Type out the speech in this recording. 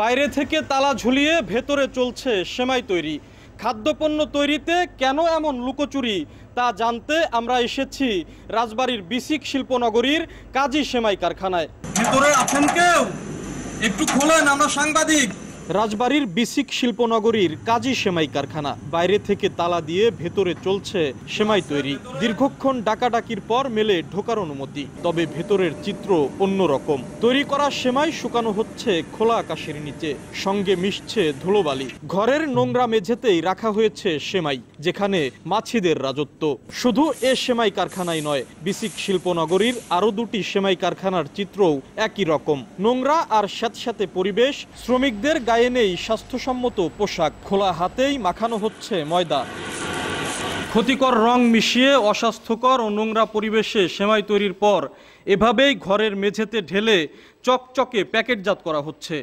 বাইরে থেকে তালা ঝুলিয়ে ভেতরে চলছে সেমাই তৈরি খাদ্যপণ্য তৈরিতে কেন এমন লুকোচুরি তা জানতে আমরা এসেছি রাজবাড়ির বিসিক শিল্পনগরীর কাজী সেমাই কারখানায় ভেতরে আছেন কেউ একটু খোলেন আমরা সাংবাদিক রাজবাড়ির বিসিক শিল্পনগরীর কাজী সেমাই কারখানা বাইরে থেকে তালা দিয়ে ভেতরে চলছে সেমাই তৈরি দীর্ঘক্ষণ ডাকাডাকির পর মেলে ঢোকার অনুমতি তবে ভেতরের চিত্র অন্যরকম তৈরি করা সেমাই শুকানো হচ্ছে খোলা আকাশের নিচে সঙ্গে মিশছে ধুলোবালি ঘরের নোংরা মেঝেতেই রাখা হয়েছে সেমাই যেখানে মাছিদের রাজত্ব শুধু এ সেমাই কারখানাই নয় বিসিক শিল্পনগরীর আরও দুটি সেমাই কারখানার চিত্রও একই রকম নোংরা আর স্যাঁতস্যাঁতে পরিবেশ শ্রমিকদের গায়ে এনেই স্বাস্থ্যসম্মত পোশাক খোলা হাতেই মাখানো হচ্ছে ময়দা ক্ষতিকর রং মিশিয়ে অস্বাস্থ্যকর ও নোংরা পরিবেশে সেমাই তৈরির পর এভাবেই ঘরের মেঝেতে ঢেলে চকচকে প্যাকেটজাত করা হচ্ছে